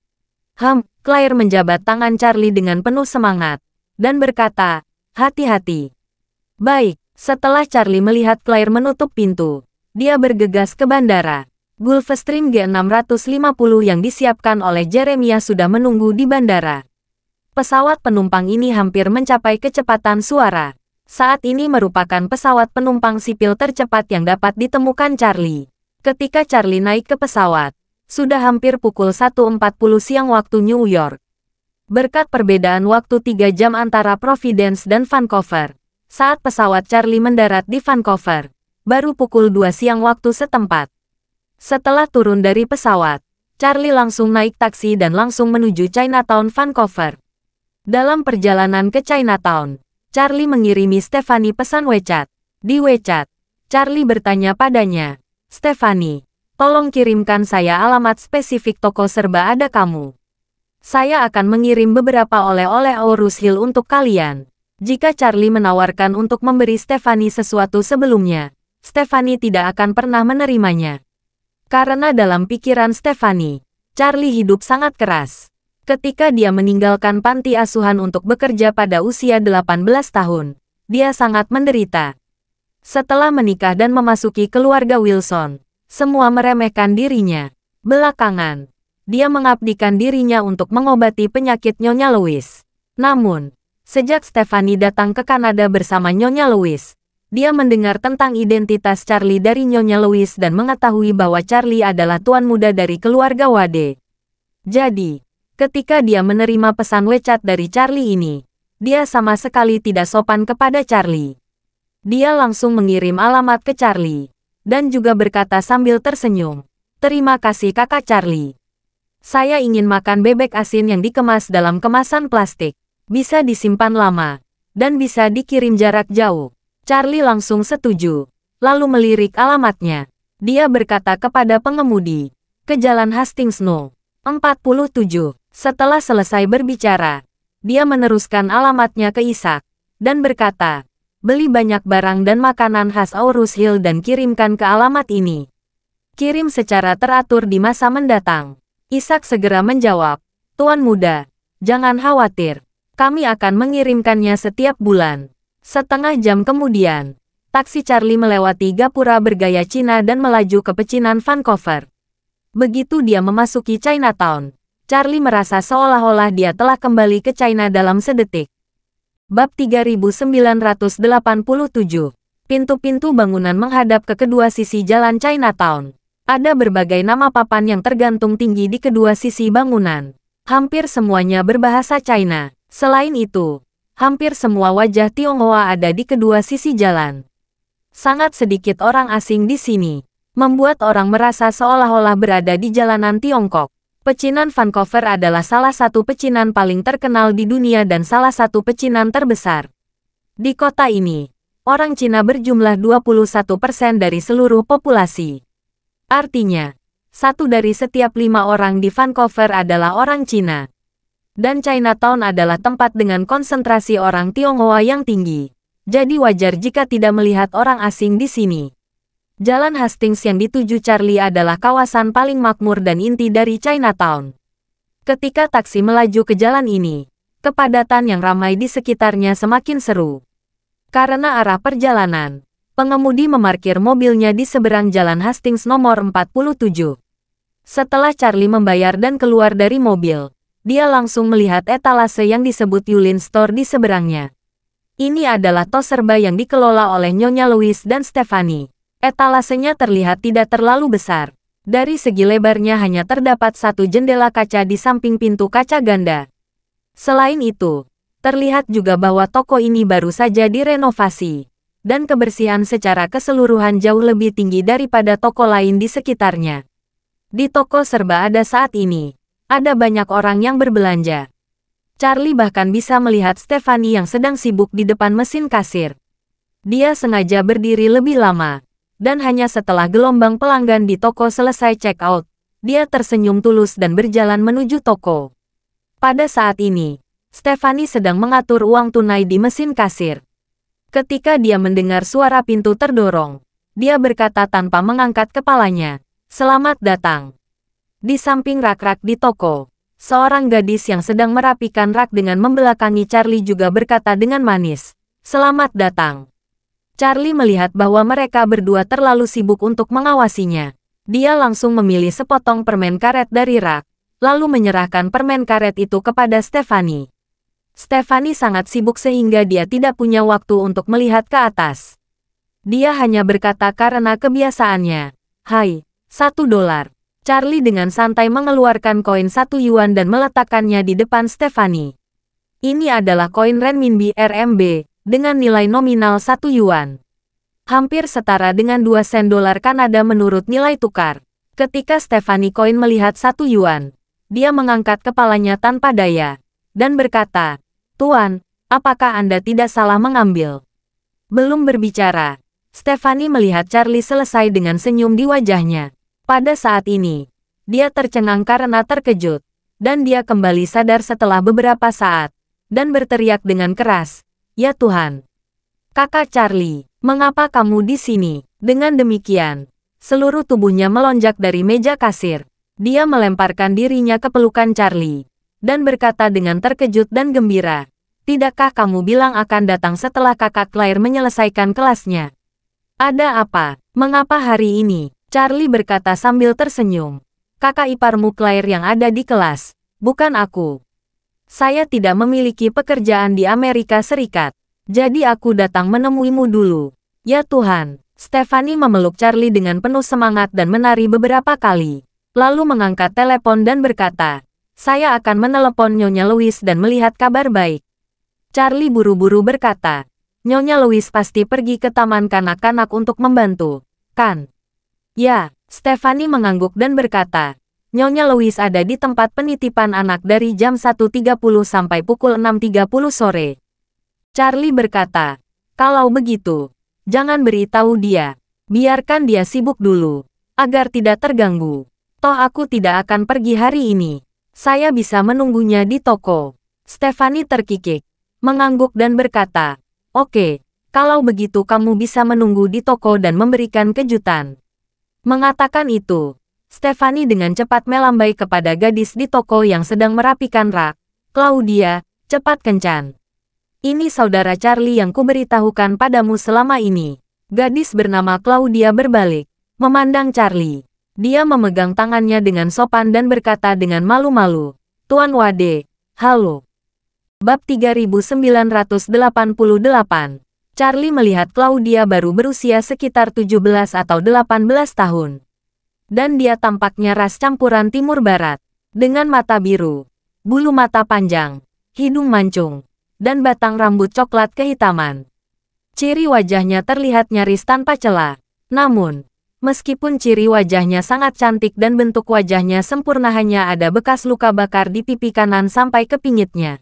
Ham, Claire menjabat tangan Charlie dengan penuh semangat, dan berkata, hati-hati. Baik, setelah Charlie melihat Claire menutup pintu, dia bergegas ke bandara. Gulfstream G650 yang disiapkan oleh Jeremiah sudah menunggu di bandara. Pesawat penumpang ini hampir mencapai kecepatan suara. Saat ini merupakan pesawat penumpang sipil tercepat yang dapat ditemukan Charlie. Ketika Charlie naik ke pesawat, sudah hampir pukul 1.40 siang waktu New York. Berkat perbedaan waktu 3 jam antara Providence dan Vancouver, saat pesawat Charlie mendarat di Vancouver, baru pukul 2 siang waktu setempat. Setelah turun dari pesawat, Charlie langsung naik taksi dan langsung menuju Chinatown, Vancouver. Dalam perjalanan ke Chinatown, Charlie mengirimi Stephanie pesan WeChat. Di WeChat, Charlie bertanya padanya, Stephanie, Tolong kirimkan saya alamat spesifik toko serba ada kamu. Saya akan mengirim beberapa oleh-oleh Aurus Hill untuk kalian. Jika Charlie menawarkan untuk memberi Stephanie sesuatu sebelumnya, Stephanie tidak akan pernah menerimanya. Karena dalam pikiran Stephanie, Charlie hidup sangat keras. Ketika dia meninggalkan panti asuhan untuk bekerja pada usia 18 tahun, dia sangat menderita. Setelah menikah dan memasuki keluarga Wilson, semua meremehkan dirinya. Belakangan, dia mengabdikan dirinya untuk mengobati penyakit Nyonya Louis. Namun, sejak Stephanie datang ke Kanada bersama Nyonya Louis, dia mendengar tentang identitas Charlie dari Nyonya Louis dan mengetahui bahwa Charlie adalah tuan muda dari keluarga Wade. Jadi, ketika dia menerima pesan WeChat dari Charlie ini, dia sama sekali tidak sopan kepada Charlie. Dia langsung mengirim alamat ke Charlie dan juga berkata sambil tersenyum, Terima kasih kakak Charlie. Saya ingin makan bebek asin yang dikemas dalam kemasan plastik. Bisa disimpan lama, dan bisa dikirim jarak jauh. Charlie langsung setuju, lalu melirik alamatnya. Dia berkata kepada pengemudi, ke Jalan Hastings No. 47. Setelah selesai berbicara, dia meneruskan alamatnya ke Ishak, dan berkata, beli banyak barang dan makanan khas Aurus Hill dan kirimkan ke alamat ini. Kirim secara teratur di masa mendatang. Isaac segera menjawab, Tuan Muda, jangan khawatir. Kami akan mengirimkannya setiap bulan. Setengah jam kemudian, taksi Charlie melewati gapura bergaya Cina dan melaju ke pecinan Vancouver. Begitu dia memasuki Chinatown, Charlie merasa seolah-olah dia telah kembali ke China dalam sedetik. Bab 3987. Pintu-pintu bangunan menghadap ke kedua sisi jalan Chinatown. Ada berbagai nama papan yang tergantung tinggi di kedua sisi bangunan. Hampir semuanya berbahasa China. Selain itu, hampir semua wajah Tionghoa ada di kedua sisi jalan. Sangat sedikit orang asing di sini. Membuat orang merasa seolah-olah berada di jalanan Tiongkok. Pecinan Vancouver adalah salah satu pecinan paling terkenal di dunia dan salah satu pecinan terbesar. Di kota ini, orang Cina berjumlah 21% persen dari seluruh populasi. Artinya, satu dari setiap lima orang di Vancouver adalah orang Cina. Dan Chinatown adalah tempat dengan konsentrasi orang Tionghoa yang tinggi. Jadi wajar jika tidak melihat orang asing di sini. Jalan Hastings yang dituju Charlie adalah kawasan paling makmur dan inti dari Chinatown. Ketika taksi melaju ke jalan ini, kepadatan yang ramai di sekitarnya semakin seru. Karena arah perjalanan, pengemudi memarkir mobilnya di seberang jalan Hastings nomor 47. Setelah Charlie membayar dan keluar dari mobil, dia langsung melihat etalase yang disebut Yulin Store di seberangnya. Ini adalah toserba yang dikelola oleh Nyonya Louis dan Stephanie. Etalasenya terlihat tidak terlalu besar. Dari segi lebarnya hanya terdapat satu jendela kaca di samping pintu kaca ganda. Selain itu, terlihat juga bahwa toko ini baru saja direnovasi. Dan kebersihan secara keseluruhan jauh lebih tinggi daripada toko lain di sekitarnya. Di toko serba ada saat ini. Ada banyak orang yang berbelanja. Charlie bahkan bisa melihat Stephanie yang sedang sibuk di depan mesin kasir. Dia sengaja berdiri lebih lama, dan hanya setelah gelombang pelanggan di toko selesai check out, dia tersenyum tulus dan berjalan menuju toko. Pada saat ini, Stefani sedang mengatur uang tunai di mesin kasir. Ketika dia mendengar suara pintu terdorong, dia berkata tanpa mengangkat kepalanya, Selamat datang. Di samping rak-rak di toko, seorang gadis yang sedang merapikan rak dengan membelakangi Charlie juga berkata dengan manis, Selamat datang. Charlie melihat bahwa mereka berdua terlalu sibuk untuk mengawasinya. Dia langsung memilih sepotong permen karet dari rak, lalu menyerahkan permen karet itu kepada Stefani. Stefani sangat sibuk sehingga dia tidak punya waktu untuk melihat ke atas. Dia hanya berkata karena kebiasaannya, Hai, satu dolar. Charlie dengan santai mengeluarkan koin satu yuan dan meletakkannya di depan Stefani. Ini adalah koin renminbi RMB, dengan nilai nominal 1 yuan. Hampir setara dengan 2 sen dolar Kanada menurut nilai tukar. Ketika Stephanie Coin melihat 1 yuan, dia mengangkat kepalanya tanpa daya, dan berkata, Tuan, apakah Anda tidak salah mengambil? Belum berbicara, Stephanie melihat Charlie selesai dengan senyum di wajahnya. Pada saat ini, dia tercengang karena terkejut, dan dia kembali sadar setelah beberapa saat, dan berteriak dengan keras, Ya Tuhan. Kakak Charlie, mengapa kamu di sini? Dengan demikian, seluruh tubuhnya melonjak dari meja kasir. Dia melemparkan dirinya ke pelukan Charlie dan berkata dengan terkejut dan gembira, Tidakkah kamu bilang akan datang setelah kakak Claire menyelesaikan kelasnya? Ada apa? Mengapa hari ini? Charlie berkata sambil tersenyum. Kakak iparmu Claire yang ada di kelas, bukan aku saya tidak memiliki pekerjaan di Amerika Serikat. Jadi aku datang menemuimu dulu. Ya Tuhan, Stephanie memeluk Charlie dengan penuh semangat dan menari beberapa kali. Lalu mengangkat telepon dan berkata, saya akan menelepon Nyonya Louis dan melihat kabar baik. Charlie buru-buru berkata, Nyonya Louis pasti pergi ke taman kanak-kanak untuk membantu, kan? Ya, Stephanie mengangguk dan berkata, Nyonya Louis ada di tempat penitipan anak dari jam 1.30 sampai pukul 6.30 sore. Charlie berkata, kalau begitu, jangan beritahu dia. Biarkan dia sibuk dulu, agar tidak terganggu. Toh aku tidak akan pergi hari ini. Saya bisa menunggunya di toko. Stefani terkikik, mengangguk dan berkata, Oke, kalau begitu kamu bisa menunggu di toko dan memberikan kejutan. Mengatakan itu, Stefani dengan cepat melambai kepada gadis di toko yang sedang merapikan rak. Claudia, cepat kencan. Ini saudara Charlie yang kuberitahukan padamu selama ini. Gadis bernama Claudia berbalik, memandang Charlie. Dia memegang tangannya dengan sopan dan berkata dengan malu-malu, Tuan Wade, halo. Bab 3988 Charlie melihat Claudia baru berusia sekitar 17 atau 18 tahun. Dan dia tampaknya ras campuran timur-barat. Dengan mata biru, bulu mata panjang, hidung mancung, dan batang rambut coklat kehitaman. Ciri wajahnya terlihat nyaris tanpa celah. Namun, meskipun ciri wajahnya sangat cantik dan bentuk wajahnya sempurna hanya ada bekas luka bakar di pipi kanan sampai ke pingitnya.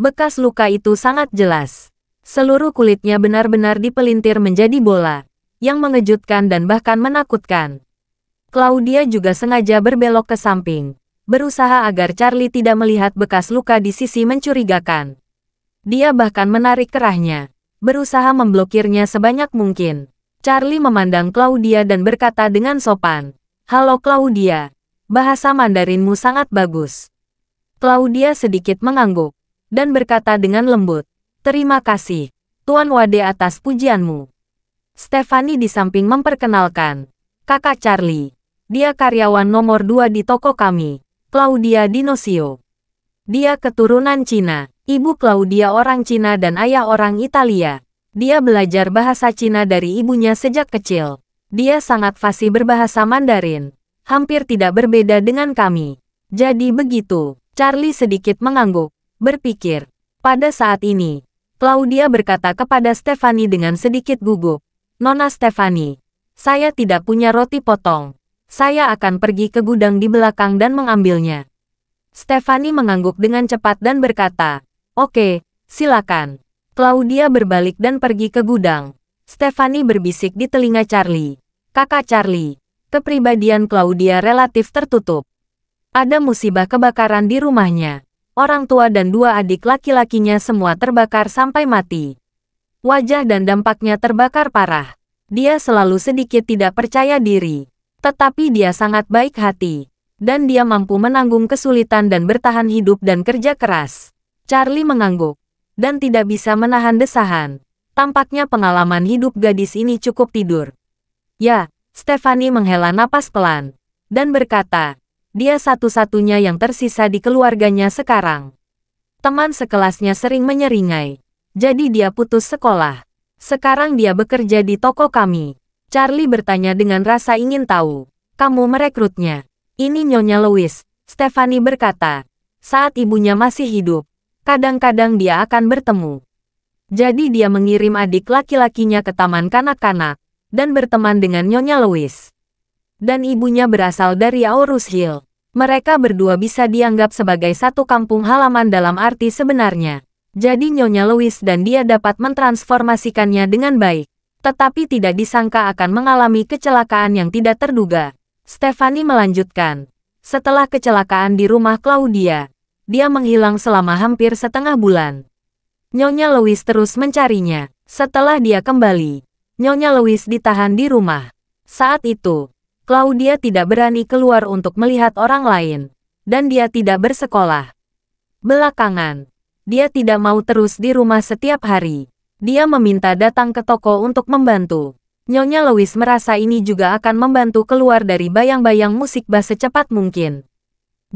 Bekas luka itu sangat jelas. Seluruh kulitnya benar-benar dipelintir menjadi bola, yang mengejutkan dan bahkan menakutkan. Claudia juga sengaja berbelok ke samping, berusaha agar Charlie tidak melihat bekas luka di sisi mencurigakan. Dia bahkan menarik kerahnya, berusaha memblokirnya sebanyak mungkin. Charlie memandang Claudia dan berkata dengan sopan, Halo Claudia, bahasa Mandarinmu sangat bagus. Claudia sedikit mengangguk, dan berkata dengan lembut, Terima kasih, Tuan Wade atas pujianmu. Stefani di samping memperkenalkan, kakak Charlie, dia karyawan nomor dua di toko kami, Claudia Dinosio. Dia keturunan Cina. Ibu Claudia orang Cina dan ayah orang Italia. Dia belajar bahasa Cina dari ibunya sejak kecil. Dia sangat fasih berbahasa Mandarin. Hampir tidak berbeda dengan kami. Jadi begitu, Charlie sedikit mengangguk, berpikir. Pada saat ini, Claudia berkata kepada Stefani dengan sedikit gugup. Nona Stefani, saya tidak punya roti potong. Saya akan pergi ke gudang di belakang dan mengambilnya. Stefani mengangguk dengan cepat dan berkata, Oke, silakan. Claudia berbalik dan pergi ke gudang. Stefani berbisik di telinga Charlie. Kakak Charlie, kepribadian Claudia relatif tertutup. Ada musibah kebakaran di rumahnya. Orang tua dan dua adik laki-lakinya semua terbakar sampai mati. Wajah dan dampaknya terbakar parah. Dia selalu sedikit tidak percaya diri. Tetapi dia sangat baik hati. Dan dia mampu menanggung kesulitan dan bertahan hidup dan kerja keras. Charlie mengangguk. Dan tidak bisa menahan desahan. Tampaknya pengalaman hidup gadis ini cukup tidur. Ya, Stephanie menghela napas pelan. Dan berkata, dia satu-satunya yang tersisa di keluarganya sekarang. Teman sekelasnya sering menyeringai. Jadi dia putus sekolah. Sekarang dia bekerja di toko kami. Charlie bertanya dengan rasa ingin tahu. Kamu merekrutnya. Ini Nyonya Louis, Stephanie berkata. Saat ibunya masih hidup, kadang-kadang dia akan bertemu. Jadi dia mengirim adik laki-lakinya ke taman kanak-kanak, dan berteman dengan Nyonya Louis. Dan ibunya berasal dari Aurus Hill. Mereka berdua bisa dianggap sebagai satu kampung halaman dalam arti sebenarnya. Jadi Nyonya Louis dan dia dapat mentransformasikannya dengan baik tetapi tidak disangka akan mengalami kecelakaan yang tidak terduga. Stefani melanjutkan, setelah kecelakaan di rumah Claudia, dia menghilang selama hampir setengah bulan. Nyonya Louis terus mencarinya. Setelah dia kembali, Nyonya Louis ditahan di rumah. Saat itu, Claudia tidak berani keluar untuk melihat orang lain, dan dia tidak bersekolah. Belakangan, dia tidak mau terus di rumah setiap hari. Dia meminta datang ke toko untuk membantu. Nyonya Louis merasa ini juga akan membantu keluar dari bayang-bayang musik bass secepat mungkin.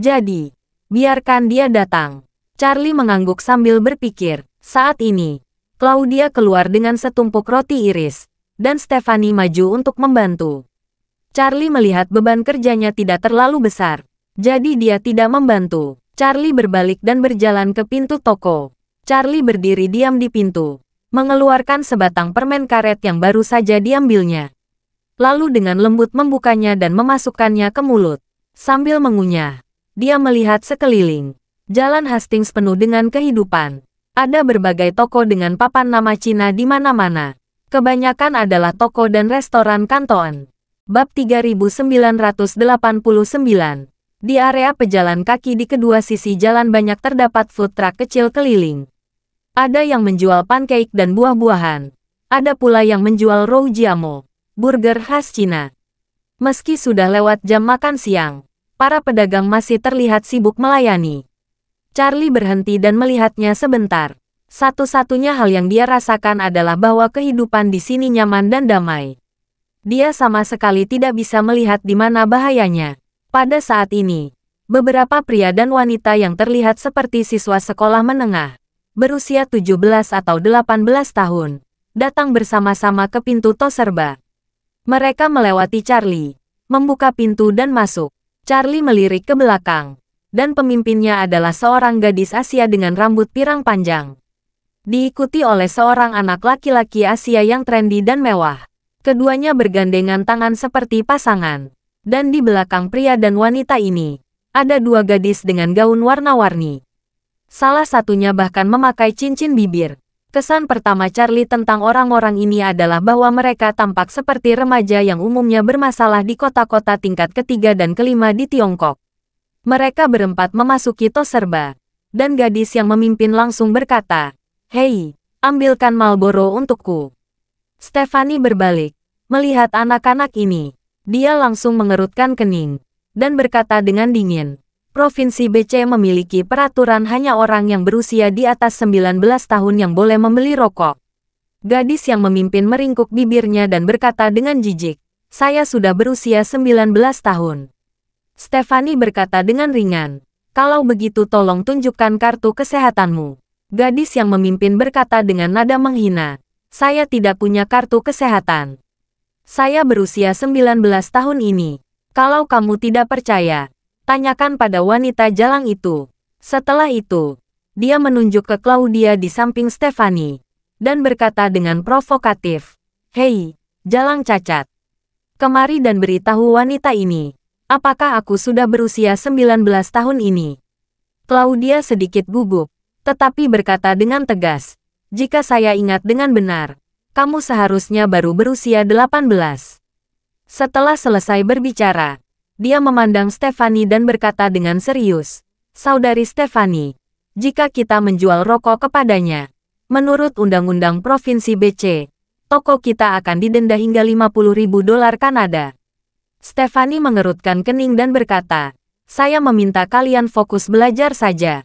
Jadi, biarkan dia datang. Charlie mengangguk sambil berpikir, saat ini, Claudia keluar dengan setumpuk roti iris, dan Stephanie maju untuk membantu. Charlie melihat beban kerjanya tidak terlalu besar, jadi dia tidak membantu. Charlie berbalik dan berjalan ke pintu toko. Charlie berdiri diam di pintu mengeluarkan sebatang permen karet yang baru saja diambilnya. Lalu dengan lembut membukanya dan memasukkannya ke mulut. Sambil mengunyah, dia melihat sekeliling. Jalan Hastings penuh dengan kehidupan. Ada berbagai toko dengan papan nama Cina di mana-mana. Kebanyakan adalah toko dan restoran kanton. Bab 3989 di area pejalan kaki di kedua sisi jalan banyak terdapat food truck kecil keliling. Ada yang menjual pancake dan buah-buahan. Ada pula yang menjual roujiamo, burger khas Cina. Meski sudah lewat jam makan siang, para pedagang masih terlihat sibuk melayani. Charlie berhenti dan melihatnya sebentar. Satu-satunya hal yang dia rasakan adalah bahwa kehidupan di sini nyaman dan damai. Dia sama sekali tidak bisa melihat di mana bahayanya. Pada saat ini, beberapa pria dan wanita yang terlihat seperti siswa sekolah menengah berusia 17 atau 18 tahun, datang bersama-sama ke pintu toserba. Mereka melewati Charlie, membuka pintu dan masuk. Charlie melirik ke belakang, dan pemimpinnya adalah seorang gadis Asia dengan rambut pirang panjang. Diikuti oleh seorang anak laki-laki Asia yang trendy dan mewah. Keduanya bergandengan tangan seperti pasangan. Dan di belakang pria dan wanita ini, ada dua gadis dengan gaun warna-warni. Salah satunya bahkan memakai cincin bibir. Kesan pertama Charlie tentang orang-orang ini adalah bahwa mereka tampak seperti remaja yang umumnya bermasalah di kota-kota tingkat ketiga dan kelima di Tiongkok. Mereka berempat memasuki tos serba. Dan gadis yang memimpin langsung berkata, Hei, ambilkan Marlboro untukku. Stefani berbalik, melihat anak-anak ini. Dia langsung mengerutkan kening, dan berkata dengan dingin, Provinsi BC memiliki peraturan hanya orang yang berusia di atas 19 tahun yang boleh membeli rokok. Gadis yang memimpin meringkuk bibirnya dan berkata dengan jijik, saya sudah berusia 19 tahun. Stefani berkata dengan ringan, kalau begitu tolong tunjukkan kartu kesehatanmu. Gadis yang memimpin berkata dengan nada menghina, saya tidak punya kartu kesehatan. Saya berusia 19 tahun ini. Kalau kamu tidak percaya, Tanyakan pada wanita jalang itu. Setelah itu, dia menunjuk ke Claudia di samping Stefani dan berkata dengan provokatif, Hei, jalang cacat. Kemari dan beritahu wanita ini, apakah aku sudah berusia 19 tahun ini? Claudia sedikit gugup, tetapi berkata dengan tegas, jika saya ingat dengan benar, kamu seharusnya baru berusia 18. Setelah selesai berbicara, dia memandang Stefani dan berkata dengan serius, Saudari Stefani, jika kita menjual rokok kepadanya, menurut Undang-Undang Provinsi BC, toko kita akan didenda hingga 50 ribu dolar Kanada. Stefani mengerutkan kening dan berkata, saya meminta kalian fokus belajar saja.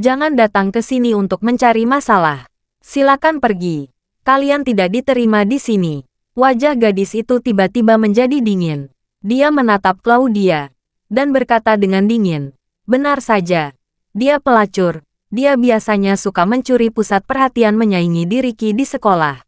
Jangan datang ke sini untuk mencari masalah. Silakan pergi. Kalian tidak diterima di sini. Wajah gadis itu tiba-tiba menjadi dingin. Dia menatap Claudia dan berkata dengan dingin, "Benar saja, dia pelacur. Dia biasanya suka mencuri pusat perhatian menyaingi diriki di sekolah.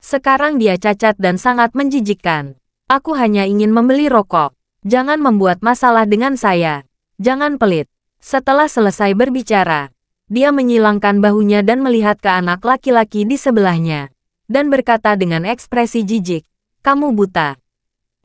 Sekarang dia cacat dan sangat menjijikkan. Aku hanya ingin membeli rokok. Jangan membuat masalah dengan saya. Jangan pelit." Setelah selesai berbicara, dia menyilangkan bahunya dan melihat ke anak laki-laki di sebelahnya. Dan berkata dengan ekspresi jijik, kamu buta.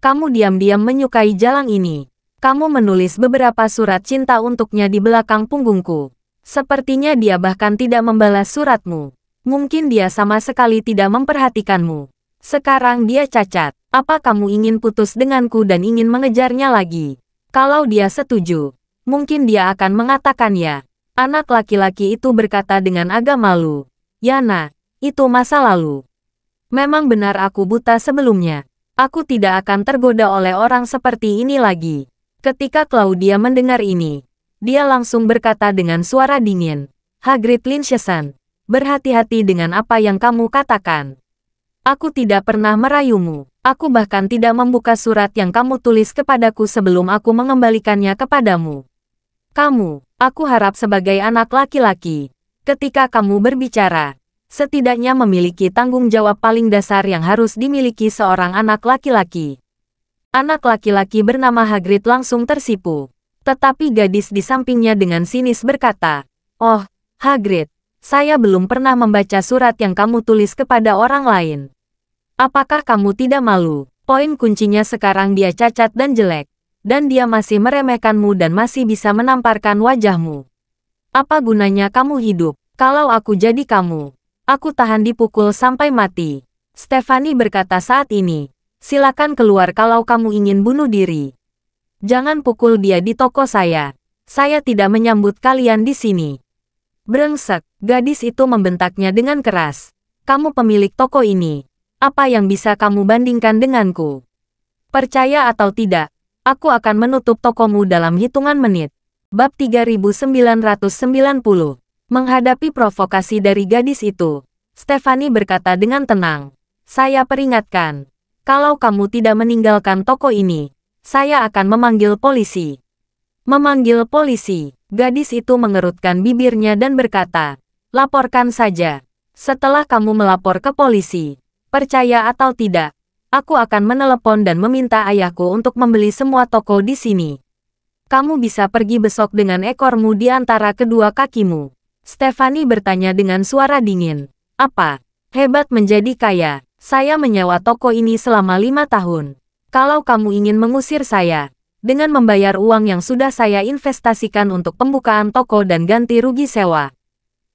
Kamu diam-diam menyukai jalan ini. Kamu menulis beberapa surat cinta untuknya di belakang punggungku. Sepertinya dia bahkan tidak membalas suratmu. Mungkin dia sama sekali tidak memperhatikanmu. Sekarang dia cacat. Apa kamu ingin putus denganku dan ingin mengejarnya lagi? Kalau dia setuju, mungkin dia akan mengatakan ya. Anak laki-laki itu berkata dengan agak malu. Yana, itu masa lalu. Memang benar aku buta sebelumnya. Aku tidak akan tergoda oleh orang seperti ini lagi. Ketika Claudia mendengar ini, dia langsung berkata dengan suara dingin, Hagrid Linshesan, berhati-hati dengan apa yang kamu katakan. Aku tidak pernah merayumu. Aku bahkan tidak membuka surat yang kamu tulis kepadaku sebelum aku mengembalikannya kepadamu. Kamu, aku harap sebagai anak laki-laki, ketika kamu berbicara, setidaknya memiliki tanggung jawab paling dasar yang harus dimiliki seorang anak laki-laki. Anak laki-laki bernama Hagrid langsung tersipu. Tetapi gadis di sampingnya dengan sinis berkata, Oh, Hagrid, saya belum pernah membaca surat yang kamu tulis kepada orang lain. Apakah kamu tidak malu? Poin kuncinya sekarang dia cacat dan jelek. Dan dia masih meremehkanmu dan masih bisa menamparkan wajahmu. Apa gunanya kamu hidup, kalau aku jadi kamu? Aku tahan dipukul sampai mati. Stefani berkata saat ini, silakan keluar kalau kamu ingin bunuh diri. Jangan pukul dia di toko saya. Saya tidak menyambut kalian di sini. Brengsek, gadis itu membentaknya dengan keras. Kamu pemilik toko ini. Apa yang bisa kamu bandingkan denganku? Percaya atau tidak, aku akan menutup tokomu dalam hitungan menit. Bab 3990 Menghadapi provokasi dari gadis itu, Stefani berkata dengan tenang, saya peringatkan, kalau kamu tidak meninggalkan toko ini, saya akan memanggil polisi. Memanggil polisi, gadis itu mengerutkan bibirnya dan berkata, laporkan saja. Setelah kamu melapor ke polisi, percaya atau tidak, aku akan menelepon dan meminta ayahku untuk membeli semua toko di sini. Kamu bisa pergi besok dengan ekormu di antara kedua kakimu. Stefani bertanya dengan suara dingin. Apa? Hebat menjadi kaya. Saya menyewa toko ini selama lima tahun. Kalau kamu ingin mengusir saya, dengan membayar uang yang sudah saya investasikan untuk pembukaan toko dan ganti rugi sewa,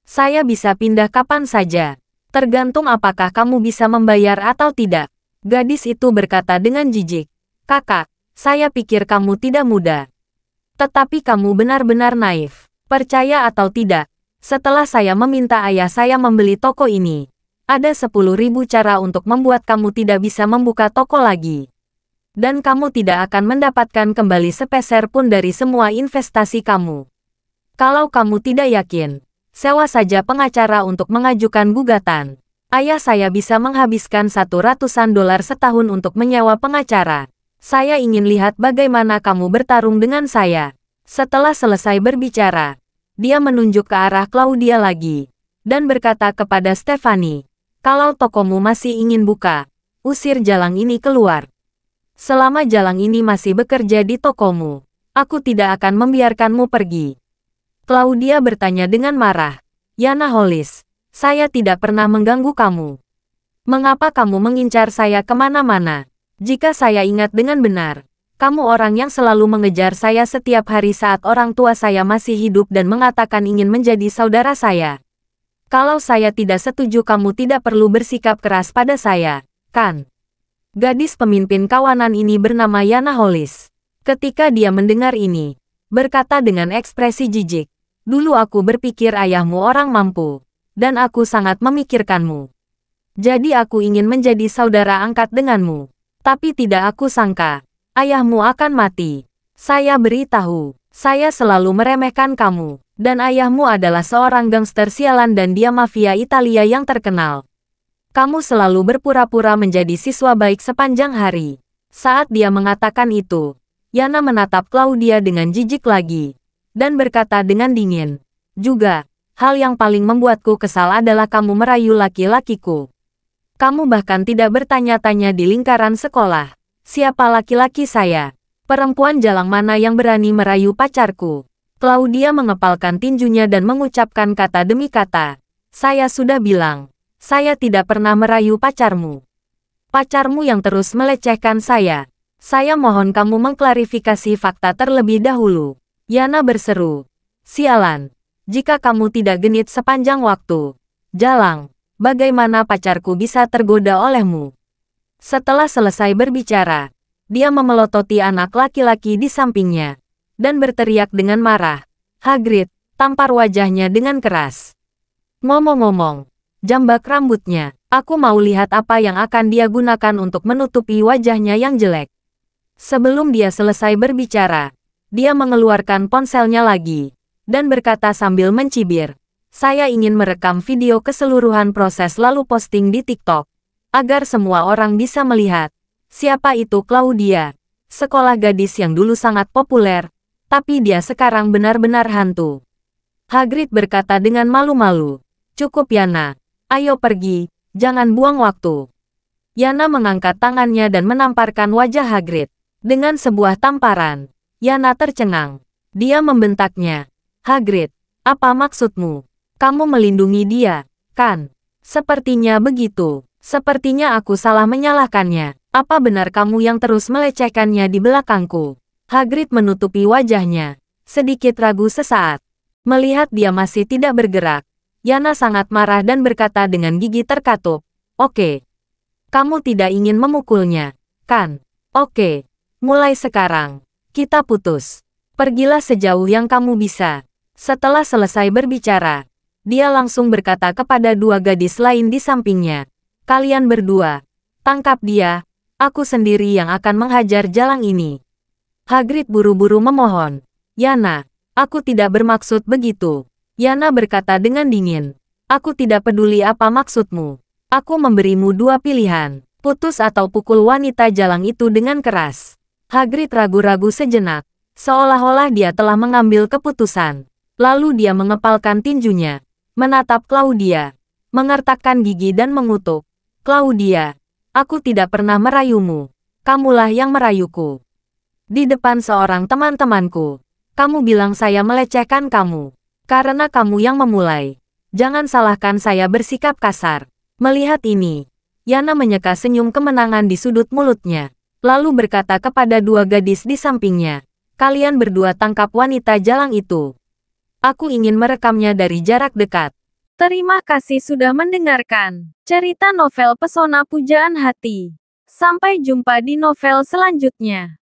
saya bisa pindah kapan saja. Tergantung apakah kamu bisa membayar atau tidak. Gadis itu berkata dengan jijik. Kakak, saya pikir kamu tidak muda. Tetapi kamu benar-benar naif. Percaya atau tidak, setelah saya meminta ayah saya membeli toko ini, ada sepuluh ribu cara untuk membuat kamu tidak bisa membuka toko lagi. Dan kamu tidak akan mendapatkan kembali sepeser pun dari semua investasi kamu. Kalau kamu tidak yakin, sewa saja pengacara untuk mengajukan gugatan. Ayah saya bisa menghabiskan satu ratusan dolar setahun untuk menyewa pengacara. Saya ingin lihat bagaimana kamu bertarung dengan saya. Setelah selesai berbicara, dia menunjuk ke arah Claudia lagi, dan berkata kepada Stefani, kalau tokomu masih ingin buka, usir jalang ini keluar. Selama jalang ini masih bekerja di tokomu, aku tidak akan membiarkanmu pergi. Claudia bertanya dengan marah, Yana Holis, saya tidak pernah mengganggu kamu. Mengapa kamu mengincar saya kemana-mana? Jika saya ingat dengan benar, kamu orang yang selalu mengejar saya setiap hari saat orang tua saya masih hidup dan mengatakan ingin menjadi saudara saya. Kalau saya tidak setuju kamu tidak perlu bersikap keras pada saya, kan? Gadis pemimpin kawanan ini bernama Yana Hollis. Ketika dia mendengar ini, berkata dengan ekspresi jijik, Dulu aku berpikir ayahmu orang mampu, dan aku sangat memikirkanmu. Jadi aku ingin menjadi saudara angkat denganmu. Tapi tidak aku sangka, ayahmu akan mati. Saya beritahu, saya selalu meremehkan kamu, dan ayahmu adalah seorang gangster sialan dan dia mafia Italia yang terkenal. Kamu selalu berpura-pura menjadi siswa baik sepanjang hari. Saat dia mengatakan itu, Yana menatap Claudia dengan jijik lagi, dan berkata dengan dingin, juga, hal yang paling membuatku kesal adalah kamu merayu laki-lakiku. Kamu bahkan tidak bertanya-tanya di lingkaran sekolah. Siapa laki-laki saya? Perempuan jalang mana yang berani merayu pacarku? Claudia mengepalkan tinjunya dan mengucapkan kata demi kata. Saya sudah bilang, saya tidak pernah merayu pacarmu. Pacarmu yang terus melecehkan saya. Saya mohon kamu mengklarifikasi fakta terlebih dahulu. Yana berseru. Sialan, jika kamu tidak genit sepanjang waktu. Jalang, bagaimana pacarku bisa tergoda olehmu? Setelah selesai berbicara, dia memelototi anak laki-laki di sampingnya dan berteriak dengan marah. Hagrid tampar wajahnya dengan keras. Ngomong-ngomong, jambak rambutnya. Aku mau lihat apa yang akan dia gunakan untuk menutupi wajahnya yang jelek. Sebelum dia selesai berbicara, dia mengeluarkan ponselnya lagi dan berkata sambil mencibir, "Saya ingin merekam video keseluruhan proses lalu posting di TikTok." agar semua orang bisa melihat siapa itu Claudia, sekolah gadis yang dulu sangat populer, tapi dia sekarang benar-benar hantu. Hagrid berkata dengan malu-malu, Cukup Yana, ayo pergi, jangan buang waktu. Yana mengangkat tangannya dan menamparkan wajah Hagrid. Dengan sebuah tamparan, Yana tercengang. Dia membentaknya. Hagrid, apa maksudmu? Kamu melindungi dia, kan? Sepertinya begitu. Sepertinya aku salah menyalahkannya. Apa benar kamu yang terus melecehkannya di belakangku? Hagrid menutupi wajahnya. Sedikit ragu sesaat. Melihat dia masih tidak bergerak, Yana sangat marah dan berkata dengan gigi terkatup. Oke. Kamu tidak ingin memukulnya, kan? Oke. Mulai sekarang. Kita putus. Pergilah sejauh yang kamu bisa. Setelah selesai berbicara, dia langsung berkata kepada dua gadis lain di sampingnya. Kalian berdua, tangkap dia, aku sendiri yang akan menghajar jalan ini. Hagrid buru-buru memohon. Yana, aku tidak bermaksud begitu. Yana berkata dengan dingin. Aku tidak peduli apa maksudmu. Aku memberimu dua pilihan. Putus atau pukul wanita jalang itu dengan keras. Hagrid ragu-ragu sejenak. Seolah-olah dia telah mengambil keputusan. Lalu dia mengepalkan tinjunya. Menatap Claudia. Mengertakkan gigi dan mengutuk. Claudia, aku tidak pernah merayumu. Kamulah yang merayuku. Di depan seorang teman-temanku, kamu bilang saya melecehkan kamu. Karena kamu yang memulai. Jangan salahkan saya bersikap kasar. Melihat ini, Yana menyeka senyum kemenangan di sudut mulutnya. Lalu berkata kepada dua gadis di sampingnya, Kalian berdua tangkap wanita jalang itu. Aku ingin merekamnya dari jarak dekat. Terima kasih sudah mendengarkan cerita novel Pesona Pujaan Hati. Sampai jumpa di novel selanjutnya.